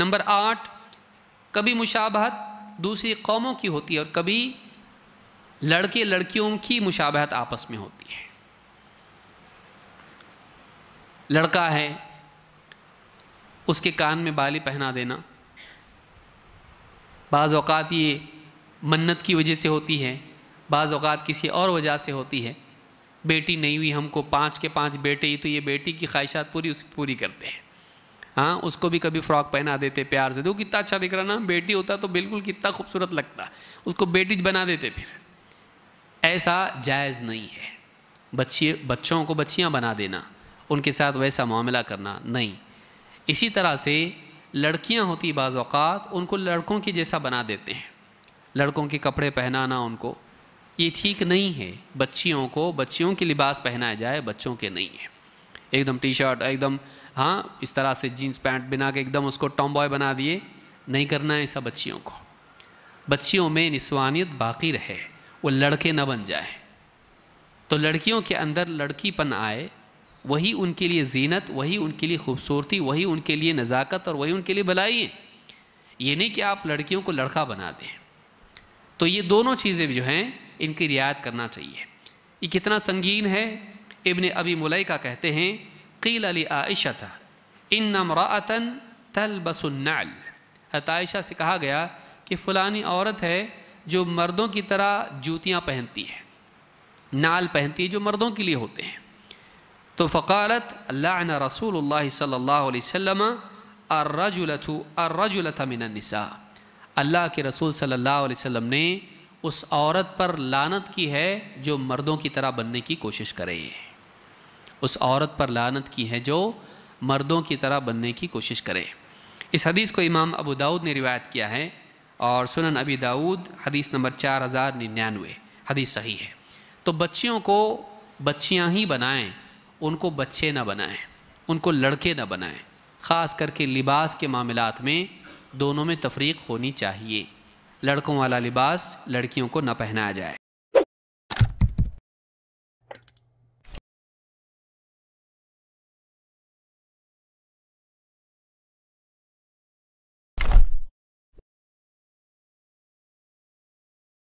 number आठ कभी मुशाबहत दूसरी कौमों की होती है और कभी लड़के लड़कियों की मुशाबहत आपस में होती है लड़का है उसके कान में बाली पहना देना बाज़ ये मन्नत की वजह से होती है बाज़ अवत किसी और वजह से होती है बेटी नहीं हुई हमको पाँच के पाँच बेटे ही तो ये बेटी की ख्वाहिशात पूरी उसे पूरी करते हैं हाँ उसको भी कभी फ्रॉक पहना देते प्यार से देखो कितना अच्छा दिख रहा ना बेटी होता तो बिल्कुल कितना खूबसूरत लगता उसको बेटी बना देते फिर ऐसा जायज़ नहीं है बच्ची बच्चों को बच्चियाँ बना देना उनके साथ वैसा मामला करना नहीं इसी तरह से लड़कियाँ होती बाज़ात उनको लड़कों के जैसा बना देते हैं लड़कों के कपड़े पहनाना उनको ये ठीक नहीं है बच्चियों को बच्चियों के लिबास पहनाया जाए बच्चों के नहीं है एकदम टी शर्ट एकदम हाँ इस तरह से जीन्स पैंट बिना के एकदम उसको टॉम बॉय बना दिए नहीं करना है ऐसा बच्चियों को बच्चियों में निस्वानियत बाकी रहे वो लड़के न बन जाए तो लड़कियों के अंदर लड़कीपन आए वही उनके लिए जीनत वही उनके लिए खूबसूरती वही उनके लिए नज़ाकत और वही उनके लिए भलाई है ये नहीं कि आप लड़कियों को लड़का बना दें तो ये दोनों चीज़ें जो हैं इनकी रियायत करना चाहिए ये कितना संगीन है इबन अबी मुलैका कहते हैं कील अली आयशा था इन नमरातन तल बसन्नाल हतायशा से कहा गया कि फ़लानी औरत है जो मर्दों की तरह जूतियाँ पहनती है नाल पहनती है जो मर्दों के लिए होते हैं तो फ़कालत लाना रसूल सल्लाम अर्रजुलथु अर्रजुलथा मिनसा अल्लाह के रसूल सल्लल्लाहु अलैहि वसल्लम ने उस औरत पर लानत की है जो मर्दों की तरह बनने की कोशिश करे उस औरत पर लानत की है जो मर्दों की तरह बनने की कोशिश करे इस हदीस को इमाम अबू दाऊद ने रिवायत किया है और सुनन अबी दाऊद हदीस नंबर चार हज़ार निन्यानवे हदीस सही है तो बच्चियों को बच्चियाँ ही बनाएं उनको बच्चे ना बनाएं उनको लड़के ना बनाएं ख़ास करके लिबास के मामलों में दोनों में तफरीक होनी चाहिए लड़कों वाला लिबास लड़कियों को ना पहनाया जाए